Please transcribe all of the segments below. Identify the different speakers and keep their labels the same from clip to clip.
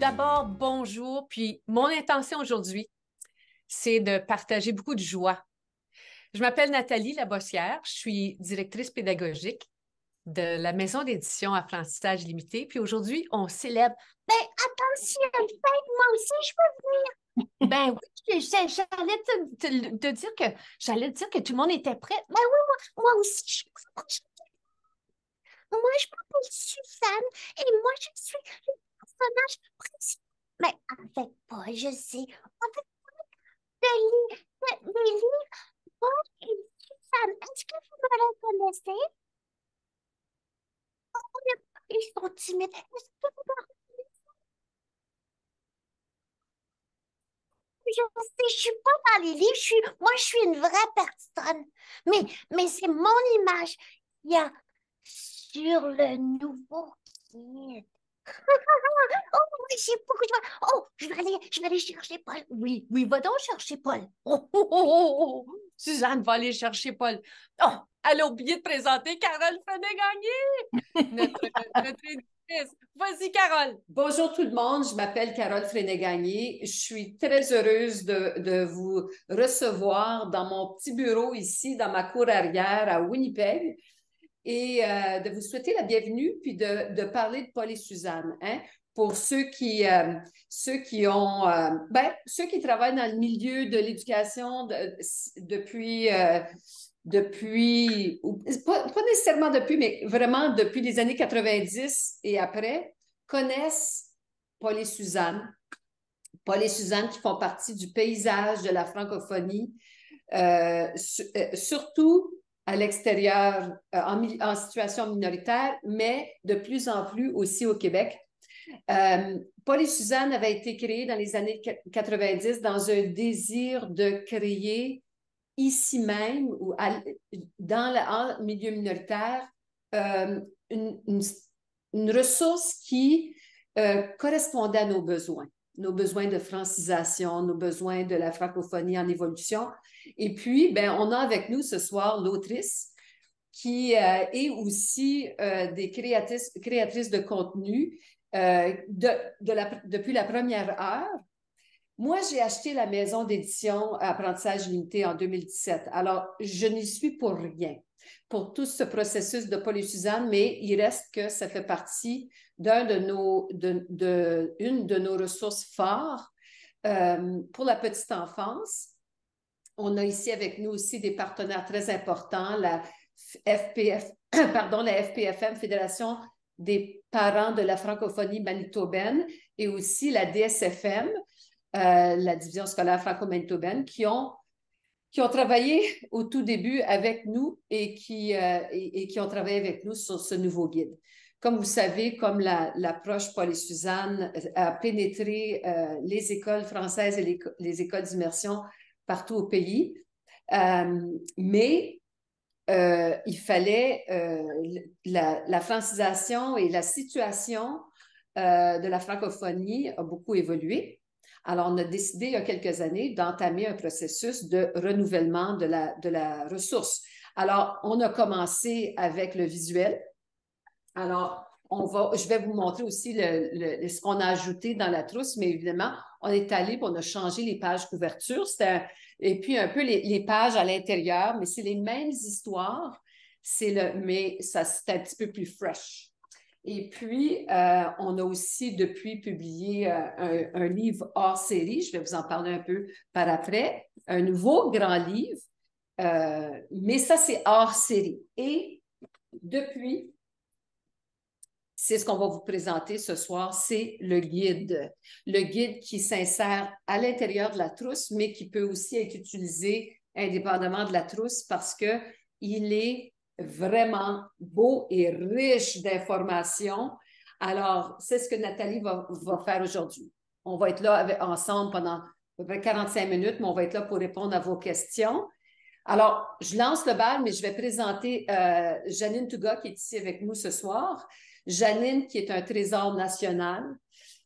Speaker 1: d'abord, bonjour. Puis mon intention aujourd'hui, c'est de partager beaucoup de joie. Je m'appelle Nathalie Labossière, je suis directrice pédagogique de la maison d'édition Apprentissage Limité. Puis aujourd'hui, on célèbre. Ben, attention, fête, moi aussi, je peux venir. ben oui, j'allais te, dire que j'allais dire que tout le monde était prêt. Ben oui, moi, aussi, je Moi, je m'appelle Suzanne et moi, je suis personnage précis. Mais en fait pas, je sais. En fait de, li de, livres. est-ce que vous me reconnaissez? Oh, ils sont timides. Est-ce que vous me reconnaissez je sais, je suis pas dans les livres, je suis, moi je suis une vraie personne. Mais, mais c'est mon image il y a sur le nouveau
Speaker 2: kit
Speaker 1: oh, j'ai beaucoup de Oh, je vais aller, chercher Paul. Oui, oui, va donc chercher Paul. Oh oh oh, oh, oh, oh, Suzanne va aller chercher Paul. Oh, elle a oublié de présenter Carole Frenegagné, gagné
Speaker 3: notre, Vas-y, Carole. Bonjour tout le monde, je m'appelle Carole fréné Je suis très heureuse de, de vous recevoir dans mon petit bureau ici, dans ma cour arrière à Winnipeg et euh, de vous souhaiter la bienvenue, puis de, parler de Paul et Suzanne. Hein, pour ceux qui, euh, ceux qui ont, euh, ben, ceux qui travaillent dans le milieu de l'éducation depuis, depuis pas, nécessairement depuis, mais vraiment depuis les années 90 et après, connaissent Paul et Suzanne. Paul et Suzanne qui font partie du paysage de la francophonie, surtout à l'extérieur, euh, en, situation minoritaire, mais de plus en plus aussi au Québec. Euh, Paul et Suzanne avaient été créée dans les années 90 dans un désir de créer ici même ou dans le milieu minoritaire euh, une, ressource qui correspondait à nos besoins nos besoins de francisation, nos besoins de la francophonie en évolution. Et puis, ben, on a avec nous ce soir l'autrice qui euh, est aussi euh, des créatrices, de contenu euh, de, la, depuis la première heure. Moi, j'ai acheté la maison d'édition Apprentissage Limité en 2017. Alors, je n'y suis pour rien pour tout ce processus de Paul Suzanne, mais il reste que ça fait partie d'une de nos, une de nos ressources phares euh, pour la petite enfance. On a ici avec nous aussi des partenaires très importants, la, FPFM, Fédération des parents de la francophonie manitobaine, et aussi la DSFM, euh, la division scolaire franco-manitobaine, qui ont, travaillé au tout début avec nous et qui euh, ont travaillé avec nous sur ce nouveau guide. Comme vous savez, comme l'approche Paul et Suzanne euh, a pénétré euh, les écoles françaises et les, écoles d'immersion partout au pays. Euh, mais il fallait la, francisation et la situation de la francophonie a beaucoup évolué. Alors, on a décidé il y a quelques années d'entamer un processus de renouvellement de de la ressource. Alors, on a commencé avec le visuel, alors, on va, je vais vous montrer aussi ce qu'on a ajouté dans la trousse, mais évidemment, on est allé, on a changé les pages couverture, et puis un peu les, pages à l'intérieur, mais c'est les mêmes histoires, c'est le, mais ça c'est un petit peu plus fresh. Et puis, euh, on a aussi depuis publié euh, un, livre hors série, je vais vous en parler un peu par après, un nouveau grand livre, euh, mais ça c'est hors série. Et depuis, c'est ce qu'on va vous présenter ce soir, c'est le guide. Le guide qui s'insère à l'intérieur de la trousse, mais qui peut aussi être utilisé indépendamment de la trousse parce qu'il est vraiment beau et riche d'informations. Alors, c'est ce que Nathalie va, faire aujourd'hui. On va être là ensemble pendant à près 45 minutes, mais on va être là pour répondre à vos questions. Alors, je lance le bal, mais je vais présenter euh, Janine Touga qui est ici avec nous ce soir. Janine, qui est un trésor national,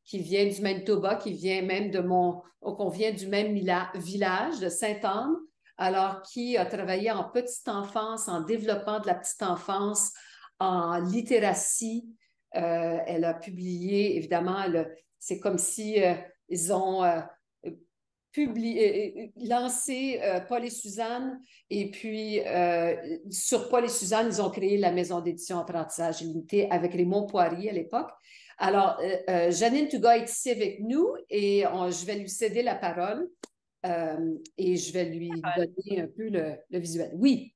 Speaker 3: qui vient du Manitoba, qui vient même de mon, oh, qu'on vient du même village de Sainte-Anne, alors qui a travaillé en petite enfance, en développement de la petite enfance, en littératie. Euh, elle a publié, évidemment, c'est comme si euh, ils ont euh, euh, euh, lancé euh, Paul et Suzanne. Et puis, sur Paul et Suzanne, ils ont créé la maison d'édition Apprentissage Limité avec Raymond Poirier à l'époque. Alors, Janine Tuga est ici avec nous et je vais lui céder la parole et je vais lui donner un peu le, visuel. Oui.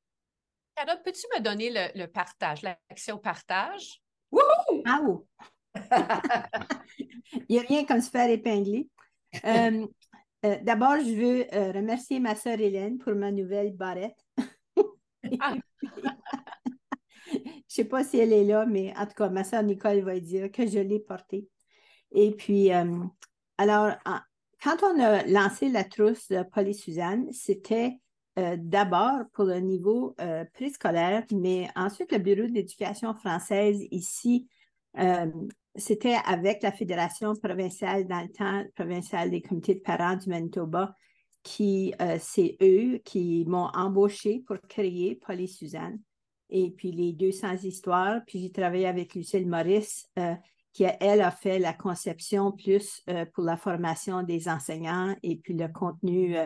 Speaker 1: Carole, peux-tu me donner le, partage, l'action partage?
Speaker 2: Wouhou! Ah, oui! Il n'y a rien comme se faire épingler. Euh, d'abord, je veux euh, remercier ma sœur Hélène pour ma nouvelle barrette. je ne sais pas si elle est là, mais en tout cas, ma sœur Nicole va dire que je l'ai portée. Et puis, euh, alors, quand on a lancé la trousse de Polly Suzanne, c'était d'abord pour le niveau préscolaire, mais ensuite, le Bureau de l'éducation française ici c'était avec la Fédération provinciale, dans le temps, provinciale des comités de parents du Manitoba, qui, euh, c'est eux qui m'ont embauché pour créer Paul et Suzanne. Et puis les 200 histoires, puis j'ai travaillé avec Lucille Maurice, euh, qui, elle, a fait la conception plus euh, pour la formation des enseignants et puis le contenu,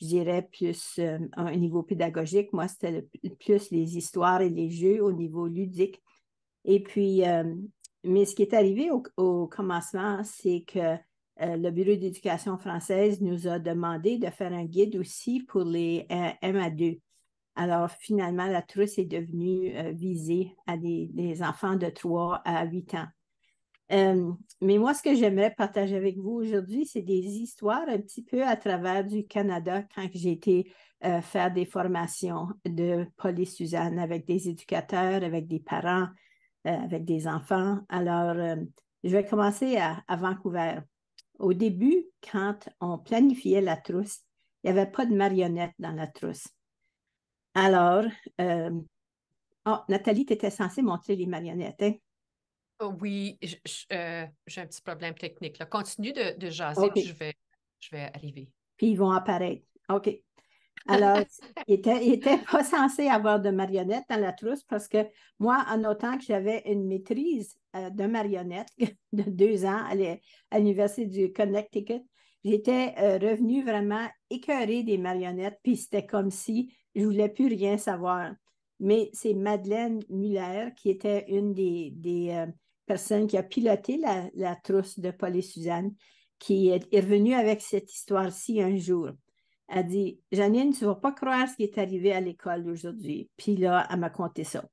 Speaker 2: je dirais, plus au un niveau pédagogique. Moi, c'était plus les histoires et les jeux au niveau ludique. Et puis, mais ce qui est arrivé au, commencement, c'est que euh, le Bureau d'éducation française nous a demandé de faire un guide aussi pour les euh, MA2. Alors, finalement, la trousse est devenue euh, visée à des, enfants de 3 à 8 ans. mais moi, ce que j'aimerais partager avec vous aujourd'hui, c'est des histoires un petit peu à travers du Canada quand j'ai été faire des formations de Polly Suzanne avec des éducateurs, avec des parents, euh, avec des enfants. Alors, euh, je vais commencer à, Vancouver. Au début, quand on planifiait la trousse, il n'y avait pas de marionnettes dans la trousse. Alors, euh, oh, Nathalie, tu étais censée montrer les marionnettes. Hein?
Speaker 1: Oh oui, j'ai un petit problème technique. Là. Continue de, jaser, puis je vais, je vais arriver.
Speaker 2: Puis ils vont apparaître. OK. Alors, il n'était était pas censé avoir de marionnettes dans la trousse parce que moi, en autant que j'avais une maîtrise euh, de marionnettes de deux ans à l'Université du Connecticut, j'étais euh, revenue vraiment écœurée des marionnettes, puis c'était comme si je voulais plus rien savoir. Mais c'est Madeleine Muller qui était une des, euh, personnes qui a piloté la, trousse de Paul et Suzanne, qui est revenue avec cette histoire-ci un jour. Elle dit Janine, tu ne vas pas croire ce qui est arrivé à l'école aujourd'hui. Puis là, elle m'a conté ça.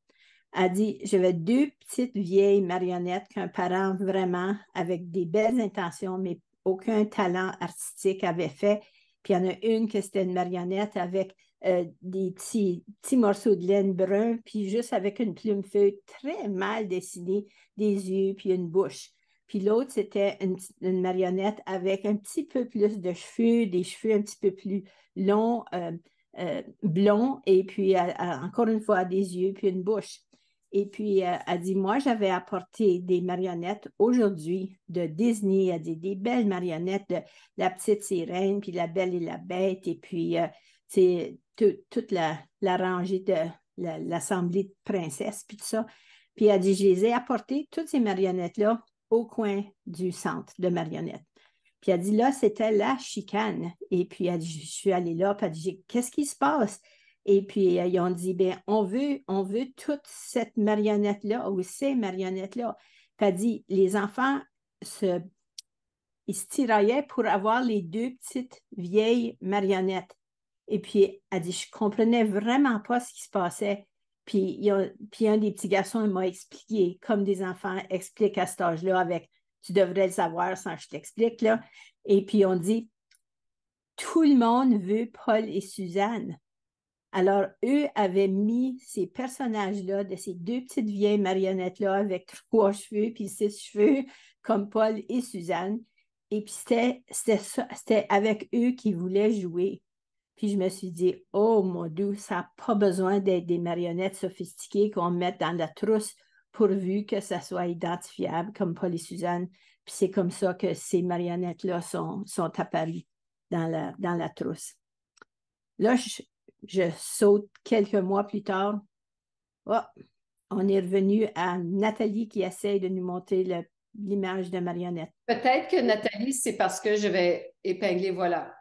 Speaker 2: Elle dit J'avais deux petites vieilles marionnettes qu'un parent vraiment, avec des belles intentions, mais aucun talent artistique avait fait. Puis il y en a une que c'était une marionnette avec euh, des petits, petits, morceaux de laine brun, puis juste avec une plume feuille très mal dessinée, des yeux, puis une bouche. Puis l'autre, c'était une, marionnette avec un petit peu plus de cheveux, des cheveux un petit peu plus longs, euh, euh, blonds, et puis euh, encore une fois des yeux, puis une bouche. Et puis elle, dit, moi, j'avais apporté des marionnettes aujourd'hui de Disney. Elle dit, des belles marionnettes de la petite sirène, puis la belle et la bête, et puis c'est toute la, rangée de l'assemblée de princesses, puis tout ça. Puis elle dit, je les ai apportées, toutes ces marionnettes-là, au coin du centre de marionnettes. Puis elle dit, là, c'était la chicane. Et puis elle dit, je suis allée là, puis elle dit, qu'est-ce qui se passe? Et puis euh, ils ont dit, bien, on veut, on veut toute cette marionnette-là ou ces marionnettes-là. Puis dit, les enfants se, ils tiraillaient pour avoir les deux petites vieilles marionnettes. Et puis elle dit, je comprenais vraiment pas ce qui se passait. Puis, un des petits garçons, m'a expliqué, comme des enfants expliquent à cet âge-là, avec tu devrais le savoir sans que je t'explique, là. Et puis on dit, tout le monde veut Paul et Suzanne. Alors, eux avaient mis ces personnages-là, de ces deux petites vieilles marionnettes-là avec trois cheveux puis six cheveux, comme Paul et Suzanne. Et puis, c'était avec eux qu'ils voulaient jouer. Puis je me suis dit, oh mon Dieu, ça n'a pas besoin d'être des marionnettes sophistiquées qu'on mette dans la trousse pourvu que ça soit identifiable comme Polly Suzanne. Puis c'est comme ça que ces marionnettes-là sont, sont apparues dans la, dans la trousse. Là, je, saute quelques mois plus tard. Oh, on est revenu à Nathalie qui essaye de nous montrer l'image de marionnette.
Speaker 3: Peut-être que Nathalie, c'est parce que je vais épingler, voilà.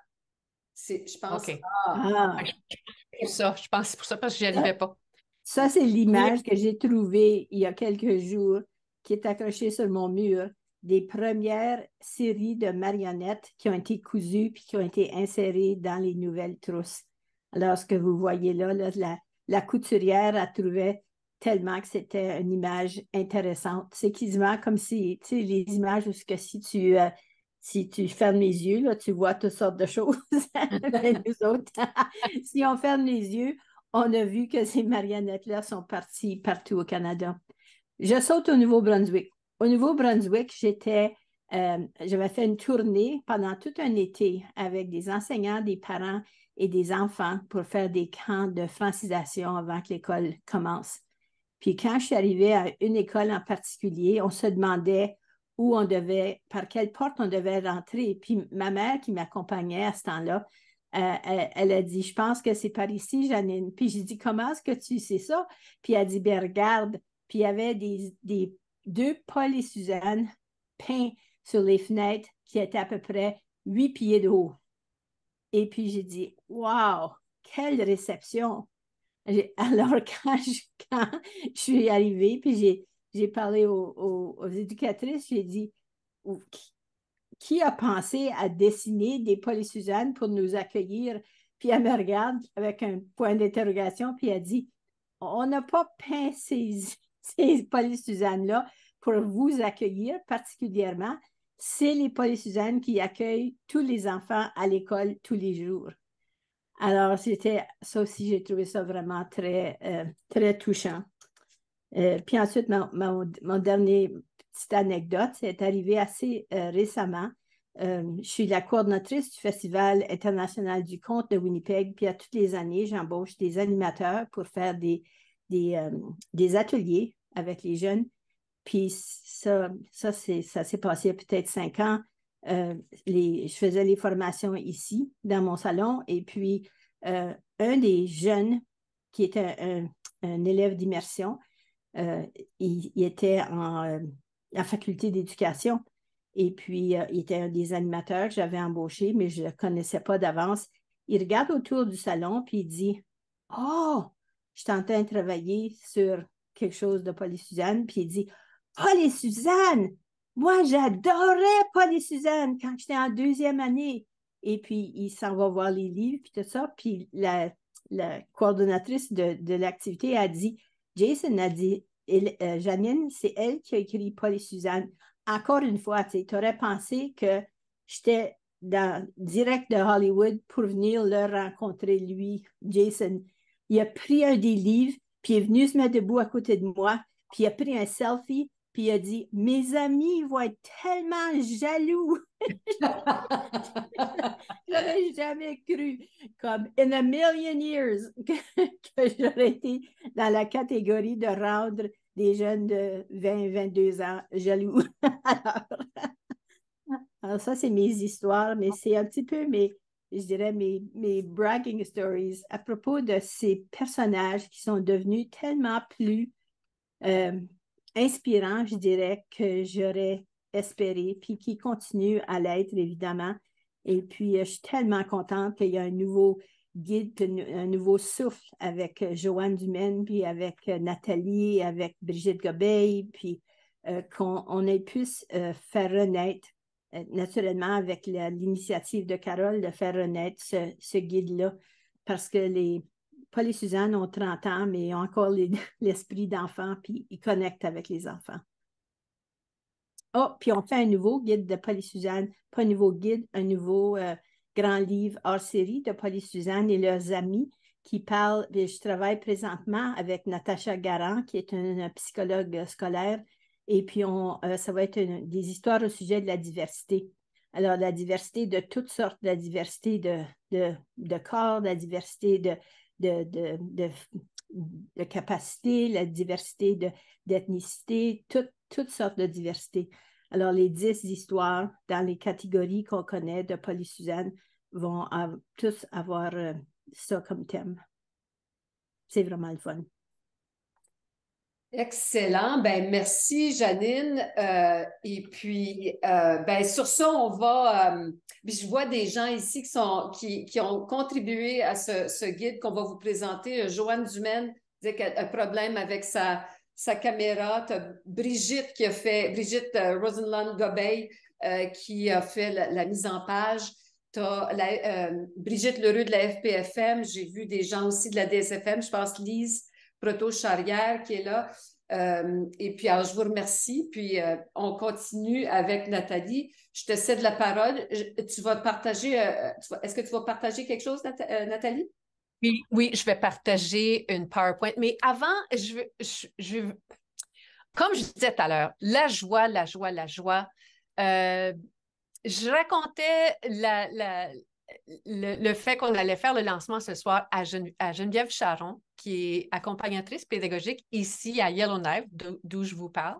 Speaker 3: Ah! Je pense que Pour ça. Je pense pour ça parce que
Speaker 1: je n'y arrivais pas.
Speaker 2: Ça, c'est l'image que j'ai trouvée il y a quelques jours qui est accrochée sur mon mur des premières séries de marionnettes qui ont été cousues puis qui ont été insérées dans les nouvelles trousses. Alors, ce que vous voyez là, la, couturière a trouvé tellement que c'était une image intéressante. C'est quasiment comme si, tu sais, les images où que si tu euh, si tu fermes les yeux, là, tu vois toutes sortes de choses. nous autres, si on ferme les yeux, on a vu que ces marionnettes-là sont parties partout au Canada. Je saute au Nouveau-Brunswick. Au Nouveau-Brunswick, j'étais, euh, j'avais fait une tournée pendant tout un été avec des enseignants, des parents et des enfants pour faire des camps de francisation avant que l'école commence. Puis quand je suis arrivée à une école en particulier, on se demandait où on devait, par quelle porte on devait rentrer. Puis ma mère qui m'accompagnait à ce temps-là, euh, elle, a dit, je pense que c'est par ici, Janine. Puis j'ai dit, comment est-ce que tu sais ça? Puis elle a dit, ben, regarde. Puis il y avait des, deux Paul et Suzanne peints sur les fenêtres qui étaient à peu près huit pieds de haut. Et puis j'ai dit, wow, quelle réception! Alors je, quand je suis arrivée, puis j'ai j'ai parlé aux, éducatrices, j'ai dit qui a pensé à dessiner des Paul Suzanne pour nous accueillir? Puis elle me regarde avec un point d'interrogation, puis elle dit On n'a pas peint ces, ces Suzanne-là pour vous accueillir particulièrement. C'est les Paul Suzanne qui accueillent tous les enfants à l'école tous les jours. Alors, c'était ça aussi, j'ai trouvé ça vraiment très, euh, très touchant. Euh, puis ensuite, mon, dernier petite anecdote, c'est arrivé assez euh, récemment. Euh, je suis la coordonnatrice du Festival international du conte de Winnipeg. Puis à toutes les années, j'embauche des animateurs pour faire des, ateliers avec les jeunes. Puis ça, ça, ça s'est passé peut-être cinq ans. je faisais les formations ici, dans mon salon. Et puis, un des jeunes qui était un élève d'immersion, euh, il, était en la euh, faculté d'éducation. Et puis, euh, il était un des animateurs que j'avais embauché, mais je ne le connaissais pas d'avance. Il regarde autour du salon, puis il dit Oh, je suis de travailler sur quelque chose de Paul et Suzanne. Puis il dit Paul et Suzanne Moi, j'adorais Paul et Suzanne quand j'étais en deuxième année. Et puis, il s'en va voir les livres, puis tout ça. Puis, la, coordonnatrice de l'activité a dit Jason a dit, euh, Janine, c'est elle qui a écrit Paul et Suzanne. Encore une fois, tu aurais pensé que j'étais dans, direct de Hollywood pour venir le rencontrer, lui, Jason. Il a pris un des livres, puis il est venu se mettre debout à côté de moi, puis il a pris un selfie, puis il a dit Mes amis vont être tellement jaloux. Je n'aurais jamais cru, comme in a million years, que, j'aurais été dans la catégorie de rendre des jeunes de 20-22 ans jaloux. alors, ça, c'est mes histoires, mais c'est un petit peu mes, je dirais, mes, mes bragging stories à propos de ces personnages qui sont devenus tellement plus. Euh, inspirant, je dirais, que j'aurais espéré, puis qui continue à l'être, évidemment. Et puis, euh, je suis tellement contente qu'il y a un nouveau guide, un nouveau souffle avec euh, Joanne Dumaine, puis avec euh, Nathalie, avec Brigitte Gobeil, puis qu'on ait pu faire renaître, naturellement, avec l'initiative de Carole, de faire renaître ce guide-là, parce que les, Paul Suzanne ont 30 ans, mais ils ont encore l'esprit d'enfant, puis ils connectent avec les enfants. Oh, puis on fait un nouveau guide de Paul Suzanne, pas un nouveau guide, un nouveau euh, grand livre hors série de Paul Suzanne et leurs amis qui parlent. Je travaille présentement avec Natacha Garant, qui est une psychologue scolaire, et puis on, euh, ça va être des histoires au sujet de la diversité. Alors, la diversité de toutes sortes, la diversité de corps, la diversité de, de, de, capacité, la diversité d'ethnicité, toutes sortes de diversité. Alors, les dix histoires dans les catégories qu'on connaît de Polly Suzanne vont tous avoir euh, ça comme thème. C'est vraiment le fun.
Speaker 3: Excellent. Ben,
Speaker 2: merci, Janine.
Speaker 3: Euh, et puis, euh, ben, sur ça, on va. Euh, je vois des gens ici qui, sont, qui, ont contribué à ce, guide qu'on va vous présenter. Joanne Dumaine disait a un problème avec sa, sa caméra. Brigitte qui a fait, Brigitte rosenland gobay qui a fait la, mise en page. Tu la, Brigitte Lerue de la FPFM. J'ai vu des gens aussi de la DSFM. Je pense, Lise Proto-Charrière qui est là. Euh, et puis, alors, je vous remercie. Puis, euh, on continue avec Nathalie. Je te cède la parole. tu vas partager. Euh, est-ce que tu vas partager quelque chose, Nathalie?
Speaker 1: Oui, oui, je vais partager une PowerPoint. Mais avant, je, comme je disais tout à l'heure, la joie, la joie, la joie. je racontais la, le, fait qu'on allait faire le lancement ce soir à, Geneviève Charon, qui est accompagnatrice pédagogique ici à Yellowknife, d'où je vous parle.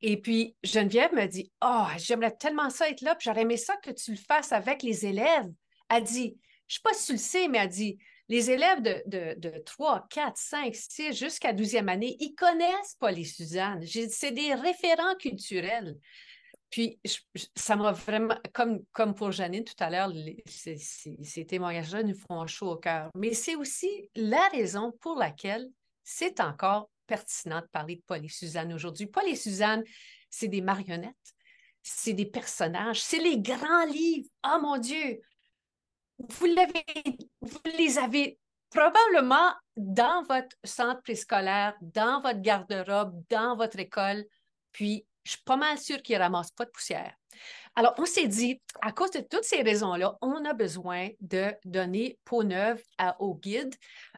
Speaker 1: Et puis, Geneviève me dit Oh, j'aimerais tellement ça être là, puis j'aurais aimé ça que tu le fasses avec les élèves. Elle dit Je ne sais pas si tu le sais, mais elle dit les élèves de, 3, 4, 5, 6 jusqu'à 12e année, ils connaissent pas les Suzanne. C'est des référents culturels. Puis, ça m'a vraiment, comme, comme pour Janine tout à l'heure, ces, témoignages-là nous font chaud au cœur. Mais c'est aussi la raison pour laquelle c'est encore pertinent de parler de Paul et Suzanne aujourd'hui. Paul et Suzanne, c'est des marionnettes, c'est des personnages, c'est les grands livres. Oh mon Dieu! Vous, l'avez, vous les avez probablement dans votre centre préscolaire, dans votre garde-robe, dans votre école. Puis, je suis pas mal sûre qu'il ne ramassent pas de poussière. Alors, on s'est dit, à cause de toutes ces raisons-là, on a besoin de donner peau neuve à, aux Guide.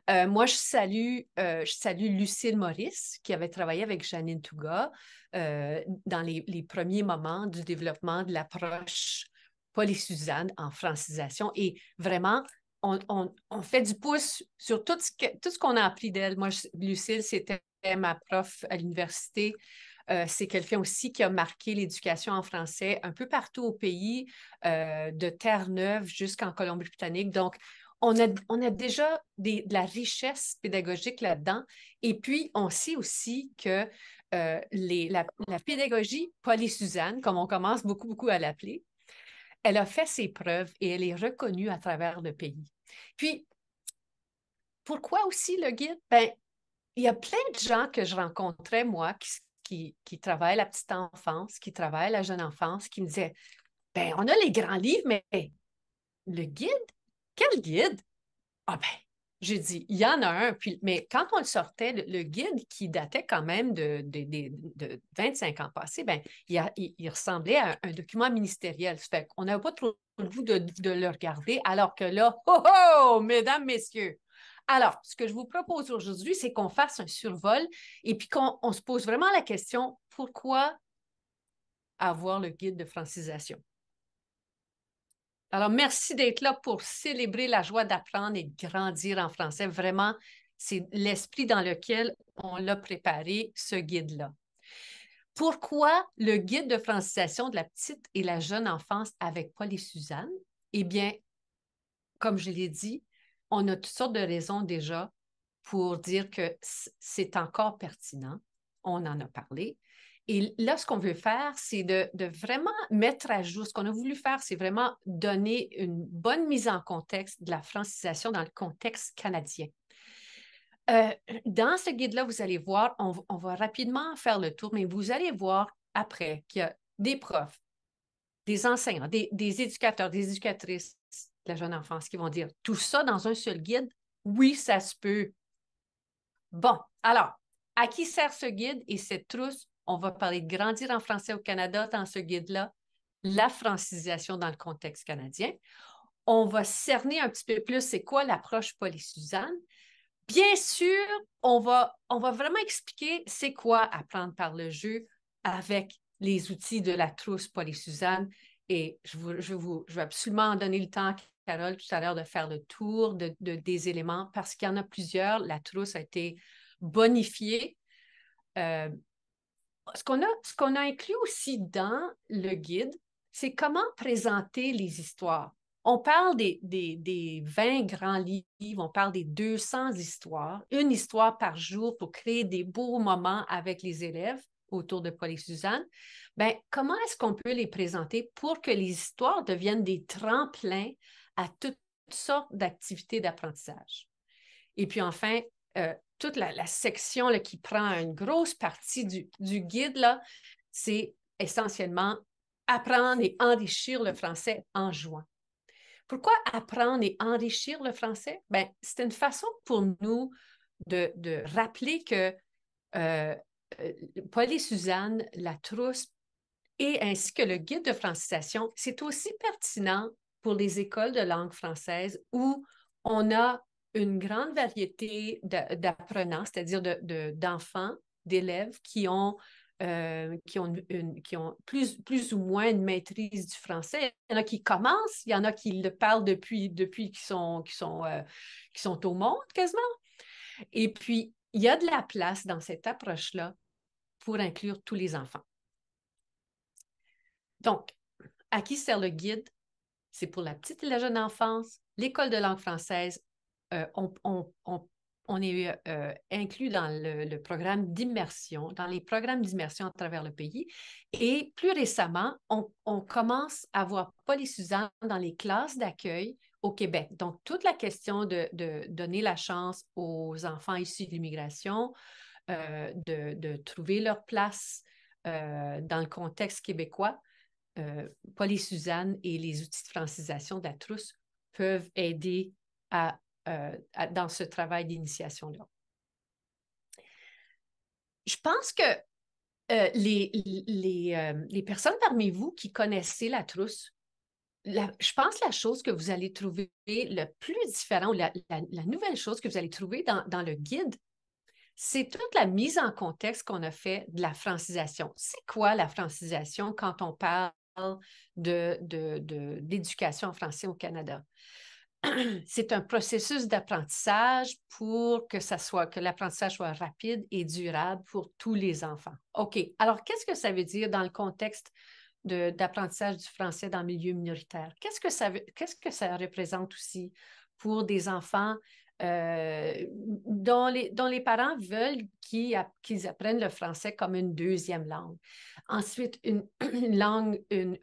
Speaker 1: Euh, moi, je salue, euh, je salue Lucille Maurice, qui avait travaillé avec Janine Touga euh, dans les, premiers moments du développement de l'approche poly Suzanne en francisation. Et vraiment, on, fait du pouce sur tout ce qu'on a appris d'elle. Moi, Lucille, c'était ma prof à l'université. Euh, c'est quelqu'un aussi qui a marqué l'éducation en français un peu partout au pays, euh, de Terre-Neuve jusqu'en Colombie-Britannique. Donc, on a, on a déjà de la richesse pédagogique là-dedans. Et puis, on sait aussi que euh, les, la, pédagogie pédagogie Suzanne, comme on commence beaucoup, beaucoup à l'appeler, elle a fait ses preuves et elle est reconnue à travers le pays. Puis, pourquoi aussi le guide? Ben, il y a plein de gens que je rencontrais, moi, qui, qui, travaille la petite enfance, qui travaille la jeune enfance, qui me disait ben, on a les grands livres, mais le guide, quel guide? Ah ben, j'ai dit, il y en a un. Puis, mais quand on le sortait, le, guide qui datait quand même de, 25 ans passés, ben, il, ressemblait à un, document ministériel. Fait qu'on n'avait pas trop le goût de, le regarder, alors que là, oh, oh mesdames, messieurs, alors, ce que je vous propose aujourd'hui, c'est qu'on fasse un survol et puis qu'on se pose vraiment la question, pourquoi avoir le guide de francisation? Alors, merci d'être là pour célébrer la joie d'apprendre et de grandir en français. Vraiment, c'est l'esprit dans lequel on l'a préparé, ce guide-là. Pourquoi le guide de francisation de la petite et la jeune enfance avec Paul et Suzanne? Eh bien, comme je l'ai dit, on a toutes sortes de raisons déjà pour dire que c'est encore pertinent. On en a parlé. Et là, ce qu'on veut faire, c'est de, vraiment mettre à jour. Ce qu'on a voulu faire, c'est vraiment donner une bonne mise en contexte de la francisation dans le contexte canadien. Euh, dans ce guide-là, vous allez voir, on, va rapidement faire le tour, mais vous allez voir après qu'il y a des profs, des enseignants, des, éducateurs, des éducatrices, de la jeune enfance qui vont dire tout ça dans un seul guide? Oui, ça se peut. Bon, alors, à qui sert ce guide et cette trousse? On va parler de grandir en français au Canada dans ce guide-là, la francisation dans le contexte canadien. On va cerner un petit peu plus c'est quoi l'approche Paul Suzanne. Bien sûr, on va, on va vraiment expliquer c'est quoi apprendre par le jeu avec les outils de la trousse Paul Suzanne, et je, vais absolument donner le temps, à Carole, tout à l'heure, de faire le tour des éléments parce qu'il y en a plusieurs. La trousse a été bonifiée. Euh, ce qu'on a, inclus aussi dans le guide, c'est comment présenter les histoires. On parle des, des, 20 grands livres, on parle des 200 histoires, une histoire par jour pour créer des beaux moments avec les élèves autour de Paul et Suzanne, ben, comment est-ce qu'on peut les présenter pour que les histoires deviennent des tremplins à toutes sortes d'activités d'apprentissage? Et puis enfin, euh, toute la, section qui prend une grosse partie du, guide, c'est essentiellement apprendre et enrichir le français en jouant. Pourquoi apprendre et enrichir le français? Ben, c'est une façon pour nous de, rappeler que euh, euh, Paul et Suzanne, la trousse et ainsi que le guide de francisation, c'est aussi pertinent pour les écoles de langue française où on a une grande variété d'apprenants, c'est-à-dire d'enfants, d'élèves qui ont, euh, qui ont, plus, plus, ou moins une maîtrise du français. Il y en a qui commencent, il y en a qui le parlent depuis, depuis qu'ils sont, qui sont, euh, sont au monde quasiment. Et puis, il y a de la place dans cette approche-là pour inclure tous les enfants. Donc, à qui sert le guide? C'est pour la petite et la jeune enfance. L'école de langue française, euh, on, est euh, inclus dans le, le programme d'immersion, dans les programmes d'immersion à travers le pays. Et plus récemment, on, commence à voir Paul et Suzanne dans les classes d'accueil au Québec. Donc, toute la question de, donner la chance aux enfants issus de l'immigration euh, de, trouver leur place euh, dans le contexte québécois, euh, Suzanne et les outils de francisation de la trousse peuvent aider euh, dans ce travail d'initiation-là. Je pense que les, les personnes parmi vous qui connaissez la trousse je pense la chose que vous allez trouver le plus différent, la, nouvelle chose que vous allez trouver dans, le guide, c'est toute la mise en contexte qu'on a fait de la francisation. C'est quoi la francisation quand on parle de, d'éducation en français au Canada? C'est un processus d'apprentissage pour que ça soit que l'apprentissage soit rapide et durable pour tous les enfants. OK. Alors, qu'est-ce que ça veut dire dans le contexte d'apprentissage du français dans le milieu minoritaire. Qu'est-ce que ça représente aussi pour des enfants euh, dont, les, parents veulent qu'ils apprennent le français comme une deuxième langue. Ensuite, une, langue, euh,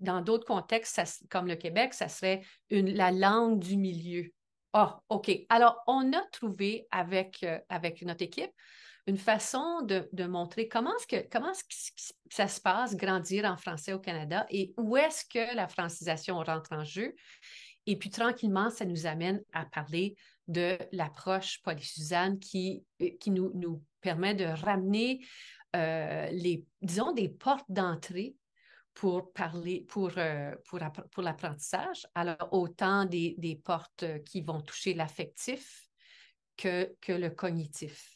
Speaker 1: dans d'autres contextes, comme le Québec, ça serait une, la langue du milieu. Ah, OK. Alors, on a trouvé avec, euh, avec notre équipe une façon de, montrer comment que comment ça se passe grandir en français au Canada et où est-ce que la francisation rentre en jeu. Et puis tranquillement, ça nous amène à parler de l'approche Paul-Suzanne qui, euh, qui nous, nous, permet de ramener euh, les, disons, des portes d'entrée pour parler, pour, euh, pour, pour l'apprentissage. Alors, autant des, portes qui vont toucher l'affectif que, que le cognitif.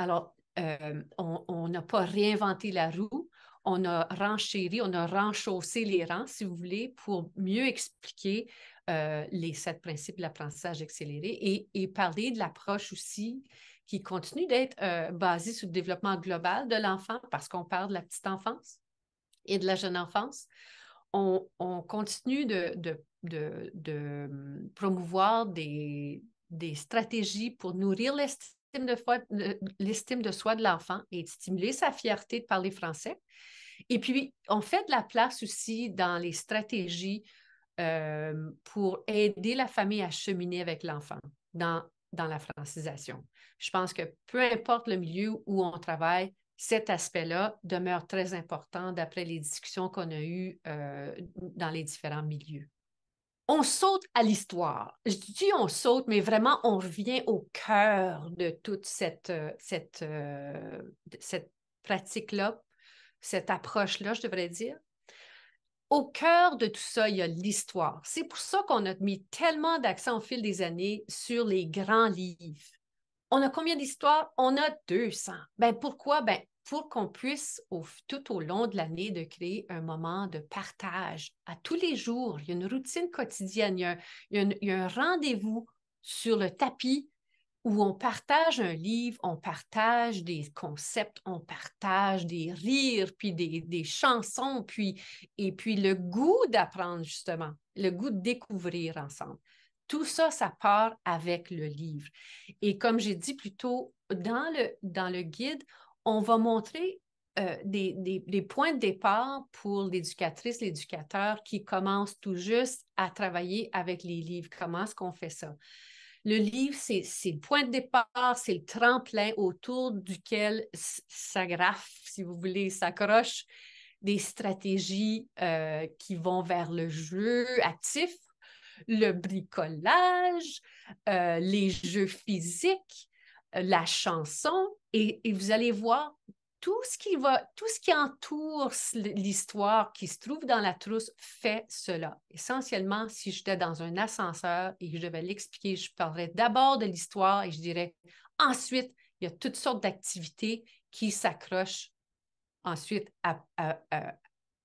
Speaker 1: Alors, euh, on n'a pas réinventé la roue, on a renchéri, on a renchaussé les rangs, si vous voulez, pour mieux expliquer euh, les sept principes de l'apprentissage accéléré et, parler de l'approche aussi qui continue d'être euh, basée sur le développement global de l'enfant parce qu'on parle de la petite enfance et de la jeune enfance. On, continue de, promouvoir des, stratégies pour nourrir l'estime l'estime de, soi de l'enfant et de stimuler sa fierté de parler français. Et puis, on fait de la place aussi dans les stratégies euh, pour aider la famille à cheminer avec l'enfant dans, dans la francisation. Je pense que peu importe le milieu où on travaille, cet aspect-là demeure très important d'après les discussions qu'on a eues euh, dans les différents milieux on saute à l'histoire. Je dis on saute, mais vraiment, on revient au cœur de toute cette, euh, cette, euh, cette pratique-là, cette approche-là, je devrais dire. Au cœur de tout ça, il y a l'histoire. C'est pour ça qu'on a mis tellement d'accent au fil des années sur les grands livres. On a combien d'histoires? On a 200. Ben pourquoi? Ben pour qu'on puisse tout au long de l'année de créer un moment de partage à tous les jours. Il y a une routine quotidienne, il y a, un, rendez-vous sur le tapis où on partage un livre, on partage des concepts, on partage des rires, puis des, chansons, puis, et puis le goût d'apprendre justement, le goût de découvrir ensemble. Tout ça, ça part avec le livre. Et comme j'ai dit plus tôt, dans le, dans le guide, on va montrer euh, des, points de départ pour l'éducatrice, l'éducateur qui commence tout juste à travailler avec les livres. Comment est-ce qu'on fait ça? Le livre, c'est le point de départ, c'est le tremplin autour duquel s'agrafe si vous voulez, s'accroche des stratégies euh, qui vont vers le jeu actif, le bricolage, euh, les jeux physiques, la chanson, et, vous allez voir tout ce qui va, tout ce qui entoure l'histoire qui se trouve dans la trousse fait cela. Essentiellement, si j'étais dans un ascenseur et que je devais l'expliquer, je parlerais d'abord de l'histoire et je dirais ensuite, il y a toutes sortes d'activités qui s'accrochent ensuite euh, euh, euh,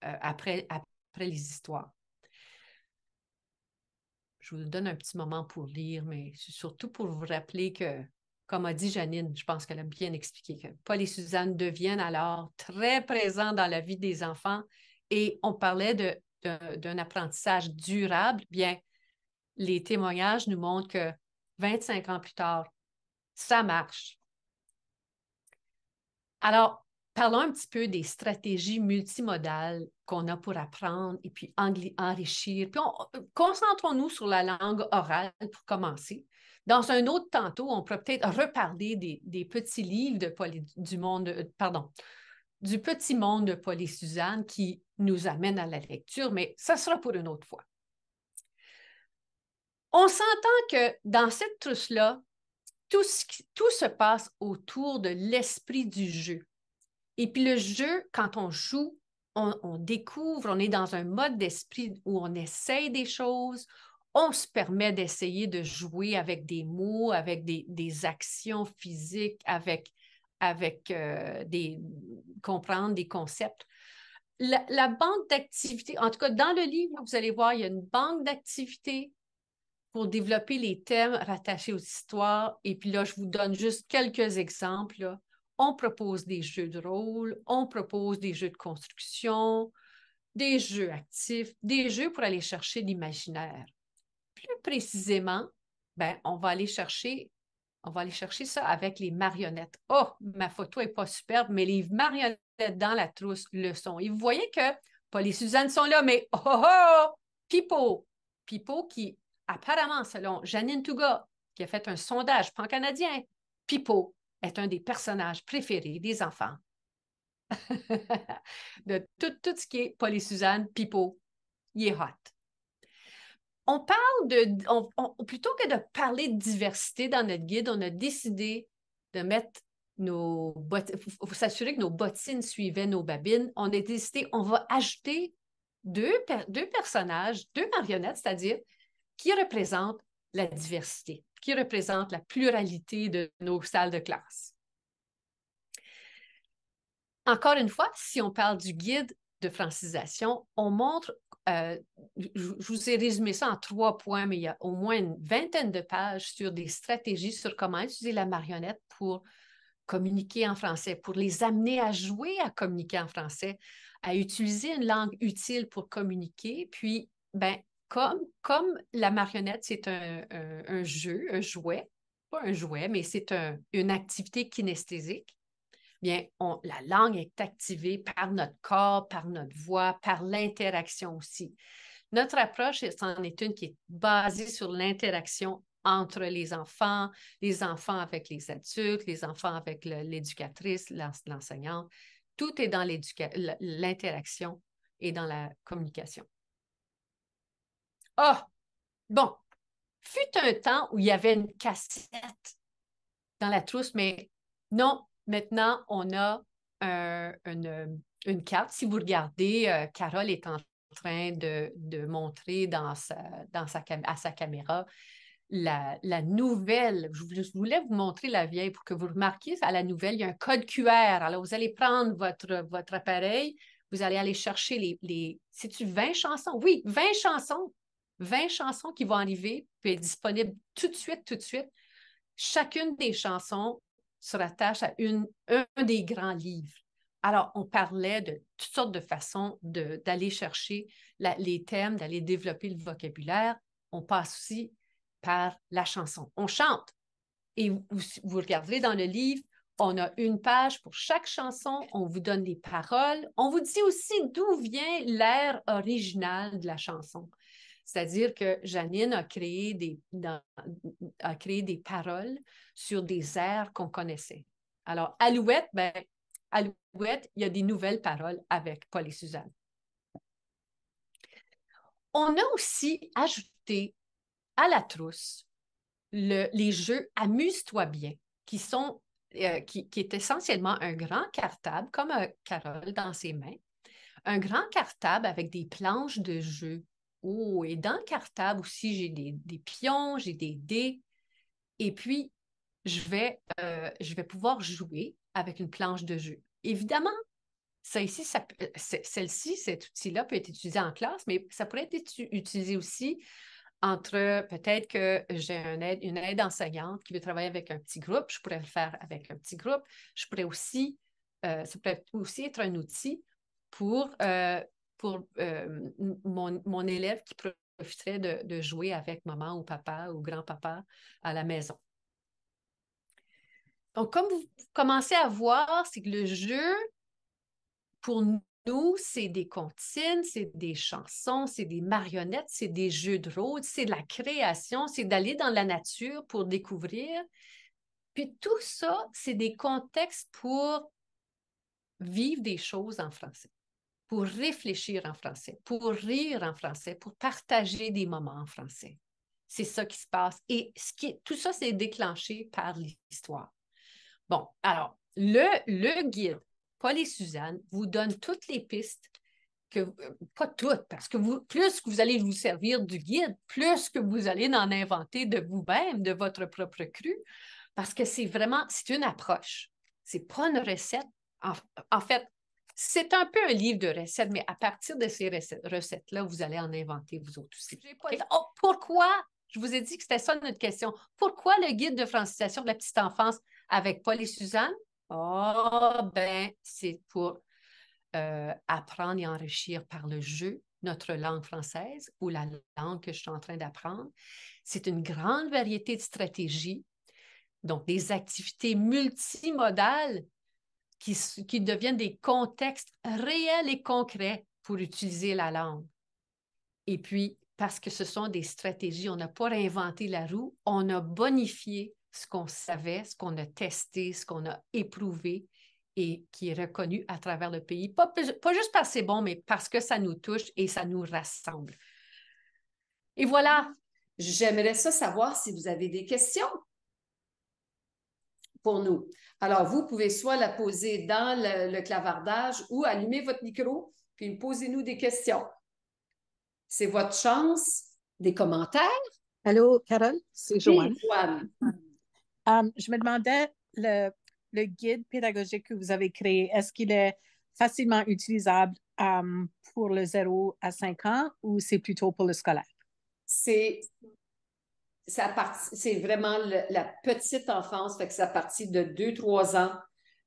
Speaker 1: après, après les histoires je vous donne un petit moment pour lire, mais c'est surtout pour vous rappeler que comme a dit Janine, je pense qu'elle a bien expliqué que Paul et Suzanne deviennent alors très présents dans la vie des enfants et on parlait d'un apprentissage durable. Bien, les témoignages nous montrent que 25 ans plus tard, ça marche. Alors, parlons un petit peu des stratégies multimodales qu'on a pour apprendre et puis enrichir. concentrons-nous sur la langue orale pour commencer. Dans un autre tantôt, on pourrait peut-être reparler des, petits livres du monde, euh, pardon, du petit monde de Paul Suzanne qui nous amène à la lecture, mais ça sera pour une autre fois. On s'entend que dans cette trousse-là, tout, se passe autour de l'esprit du jeu. Et puis le jeu, quand on joue, on, on, découvre, on est dans un mode d'esprit où on essaye des choses, on se permet d'essayer de jouer avec des mots, avec des, actions physiques, avec, avec euh, des comprendre des concepts. La, banque d'activités, en tout cas dans le livre, vous allez voir, il y a une banque d'activités pour développer les thèmes rattachés aux histoires. Et puis là, je vous donne juste quelques exemples. On propose des jeux de rôle, on propose des jeux de construction, des jeux actifs, des jeux pour aller chercher l'imaginaire plus précisément, ben, on va aller chercher on va aller chercher ça avec les marionnettes. Oh, ma photo n'est pas superbe, mais les marionnettes dans la trousse le sont. Et vous voyez que Paul les Suzanne sont là, mais oh, oh, oh Pipo. Pipo qui, apparemment, selon Janine Touga, qui a fait un sondage pan-canadien, Pipo est un des personnages préférés des enfants. De tout, ce qui est Polly Suzanne, Pipo, il est hot on parle de. plutôt que de parler de diversité dans notre guide, on a décidé de mettre nos bottines. s'assurer que nos bottines suivaient nos babines. On a décidé, on va ajouter deux, deux personnages, deux marionnettes, c'est-à-dire qui représentent la diversité, qui représentent la pluralité de nos salles de classe. Encore une fois, si on parle du guide de francisation, on montre euh, je, vous ai résumé ça en trois points, mais il y a au moins une vingtaine de pages sur des stratégies sur comment utiliser la marionnette pour communiquer en français, pour les amener à jouer à communiquer en français, à utiliser une langue utile pour communiquer. Puis, ben, comme, comme la marionnette, c'est un, jeu, un jouet, pas un jouet, mais c'est une activité kinesthésique, bien, la langue est activée par notre corps, par notre voix, par l'interaction aussi. Notre approche, c'en est une qui est basée sur l'interaction entre les enfants, les enfants avec les adultes, les enfants avec l'éducatrice, l'enseignante. Tout est dans l'interaction et dans la communication. Ah, oh, bon, fut un temps où il y avait une cassette dans la trousse, mais non, Maintenant, on a une, carte. Si vous regardez, euh, Carole est en train de, montrer à sa caméra la, nouvelle. Je voulais vous montrer la vieille pour que vous remarquiez à la nouvelle, il y a un code QR. Alors, vous allez prendre votre, appareil, vous allez aller chercher les. les C'est-tu 20 chansons? Oui, 20 chansons. 20 chansons qui vont arriver, puis être disponibles tout de suite, tout de suite. Chacune des chansons se rattache à un des grands livres. Alors, on parlait de toutes sortes de façons d'aller chercher les thèmes, d'aller développer le vocabulaire. On passe aussi par la chanson. On chante. Et vous, vous regarderez dans le livre, on a une page pour chaque chanson, on vous donne les paroles, on vous dit aussi d'où vient l'air original de la chanson. C'est-à-dire que Janine a créé des, des paroles sur des airs qu'on connaissait. Alors, Alouette, ben, Alouette, il y a des nouvelles paroles avec Paul et Suzanne. On a aussi ajouté à la trousse les jeux Amuse-toi bien, qui sont euh, qui, est essentiellement un grand cartable, comme un euh, Carole dans ses mains, un grand cartable avec des planches de jeu Oh, et dans le cartable aussi, j'ai des, pions, j'ai des dés. Et puis, je vais, euh, je vais pouvoir jouer avec une planche de jeu. Évidemment, ça ici, celle-ci, cet outil-là peut être utilisé en classe, mais ça pourrait être utilisé aussi entre peut-être que j'ai une aide, enseignante qui veut travailler avec un petit groupe, je pourrais le faire avec un petit groupe. Je pourrais aussi, euh, ça pourrait aussi être un outil pour euh, pour mon, élève qui profiterait de, de, jouer avec maman ou papa ou grand-papa à la maison. Donc, comme vous commencez à voir, c'est que le jeu, pour nous, c'est des comptines, c'est des chansons, c'est des marionnettes, c'est des jeux de rôle, c'est de la création, c'est d'aller dans la nature pour découvrir. Puis tout ça, c'est des contextes pour vivre des choses en français pour réfléchir en français, pour rire en français, pour partager des moments en français. C'est ça qui se passe. Et ce qui, tout ça, c'est déclenché par l'histoire. Bon, alors, le, le guide, Paul et Suzanne, vous donne toutes les pistes que, euh, pas toutes, parce que plus que vous allez vous servir du guide, plus que vous allez en inventer de vous-même, de votre propre cru, parce que c'est vraiment, c'est une approche. C'est pas une recette. en fait, c'est un peu un livre de recettes, mais à partir de ces recettes-là, vous allez en inventer vous autres aussi. Oh, pourquoi? Je vous ai dit que c'était ça notre question. Pourquoi le guide de francisation de la petite enfance avec Paul et Suzanne? Oh, ben, c'est pour euh, apprendre et enrichir par le jeu notre langue française ou la langue que je suis en train d'apprendre. C'est une grande variété de stratégies, donc des activités multimodales qui, deviennent des contextes réels et concrets pour utiliser la langue. Et puis, parce que ce sont des stratégies, on n'a pas réinventé la roue, on a bonifié ce qu'on savait, ce qu'on a testé, ce qu'on a éprouvé et qui est reconnu à travers le pays. Pas, pas juste parce que c'est bon, mais parce que ça nous touche et ça nous rassemble. Et voilà.
Speaker 3: J'aimerais ça savoir si vous avez des questions pour nous. Alors, vous pouvez soit la poser dans le, clavardage ou allumer votre micro, puis posez-nous des questions. C'est votre chance. Des commentaires?
Speaker 2: Allô, Carole, c'est Joanne. Um, je me demandais, le, guide pédagogique que vous avez créé, est-ce qu'il est facilement utilisable um, pour le 0 à 5 ans ou c'est plutôt pour le scolaire? C'est
Speaker 3: ça c'est vraiment la petite enfance, fait que ça partir de 2-3 ans.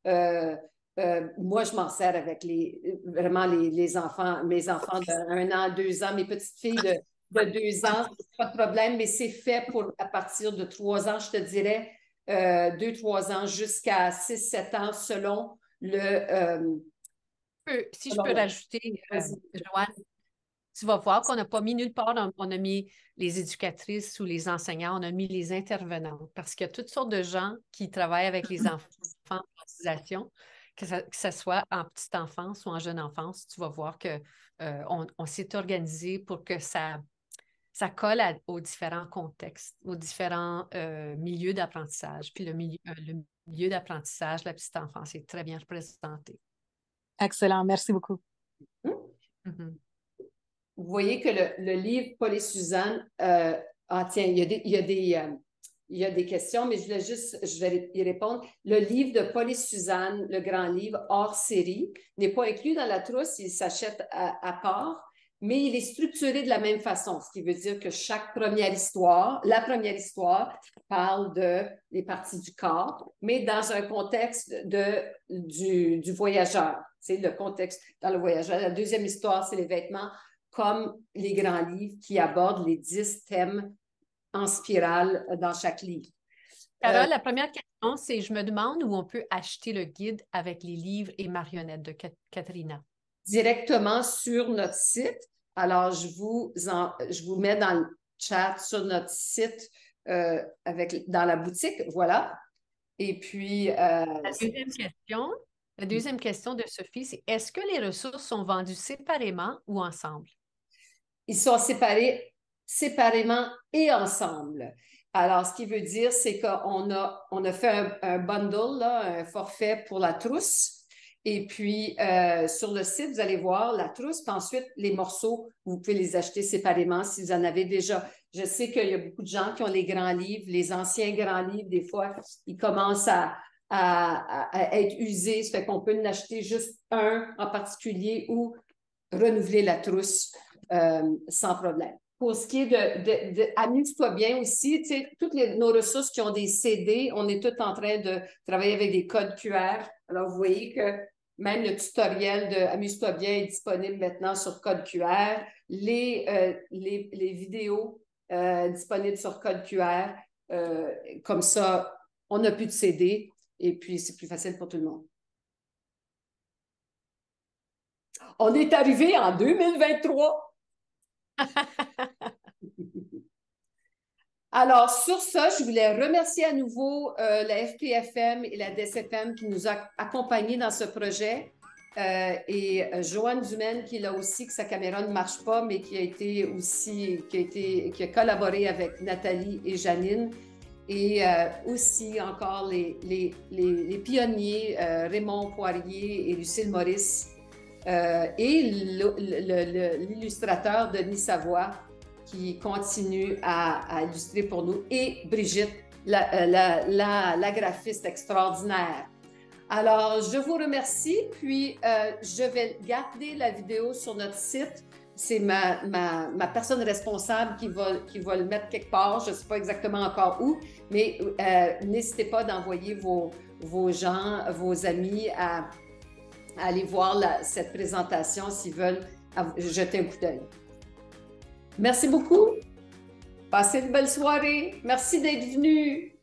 Speaker 3: Euh, euh, moi, je m'en sers avec les, vraiment les, les enfants, mes enfants de 1 an, 2 ans, mes petites filles de, de 2 ans, pas de problème, mais c'est fait pour à partir de 3 ans, je te dirais, euh, 2-3 ans jusqu'à 6-7 ans selon le. Euh, si je peux rajouter, euh,
Speaker 1: Joanne, tu vas voir qu'on n'a pas mis nulle part, on a mis les éducatrices ou les enseignants, on a mis les intervenants, parce qu'il y a toutes sortes de gens qui travaillent avec les mm-hmm. enfants en que ce soit en petite enfance ou en jeune enfance, tu vas voir qu'on euh, on, s'est organisé pour que ça, ça colle aux différents contextes, aux différents euh, milieux d'apprentissage. Puis le milieu, euh, le milieu d'apprentissage, la petite enfance est très bien représenté.
Speaker 3: Excellent, merci beaucoup. Mm-hmm vous voyez que le, livre Paul et Suzanne, euh, tiens, euh, il y a des, questions, mais je vais juste, je vais y répondre. Le livre de Paul et Suzanne, le grand livre hors série, n'est pas inclus dans la trousse, il s'achète à, part, mais il est structuré de la même façon, ce qui veut dire que chaque première histoire, la première histoire parle de les parties du corps, mais dans un contexte de, du, du voyageur. C'est le contexte dans le voyageur. La deuxième histoire, c'est les vêtements comme les grands livres qui abordent les dix thèmes en spirale dans chaque livre. Carole, euh, la
Speaker 1: première question, c'est je me demande où on peut acheter le guide avec les livres et marionnettes de Katrina.
Speaker 3: Directement sur notre site. Alors, je vous, je vous mets dans le chat sur notre site euh, avec, dans la boutique. Voilà. Et puis. Euh, la
Speaker 1: deuxième question. La deuxième question de Sophie, c'est est-ce que les ressources sont vendues séparément
Speaker 3: ou ensemble? ils sont séparés séparément et ensemble. Alors, ce qui veut dire, c'est qu'on a, on a fait un, bundle, un forfait pour la trousse. Et puis, euh, sur le site, vous allez voir la trousse. ensuite, les morceaux, vous pouvez les acheter séparément si vous en avez déjà. Je sais qu'il y a beaucoup de gens qui ont les grands livres, les anciens grands livres, des fois, ils commencent à, à être usés. Ça fait qu'on peut en acheter juste un en particulier ou renouveler la trousse euh, sans problème. Pour ce qui est de, amuse-toi bien aussi, toutes nos ressources qui ont des CD, on est tout en train de travailler avec des codes QR. Alors, vous voyez que même le tutoriel de Amuse-toi bien est disponible maintenant sur code QR. Les, euh, vidéos euh, disponibles sur code QR. comme ça, on n'a plus de CD et puis c'est plus facile pour tout le monde. On est arrivé en 2023. Alors, sur ça, je voulais remercier à nouveau euh, la FPFM et la DSFM qui nous a accompagnés dans ce projet. Euh, et euh, Joanne Dumaine, qui est là aussi, que sa caméra ne marche pas, mais qui a été aussi, qui a, été, qui a collaboré avec Nathalie et Janine. Et aussi encore les, les, les pionniers Raymond Poirier et Lucille Maurice euh, et l'illustrateur Denis Savoie qui continue à, illustrer pour nous et Brigitte, euh, la, graphiste extraordinaire. Alors, je vous remercie, puis euh, je vais garder la vidéo sur notre site. C'est ma, ma, personne responsable qui va, qui le mettre quelque part. Je ne sais pas exactement encore où, mais n'hésitez pas d'envoyer vos, vos gens, vos amis à, à aller voir cette présentation s'ils veulent jeter un coup d'œil. Merci beaucoup. Passez une belle soirée. Merci d'être venu.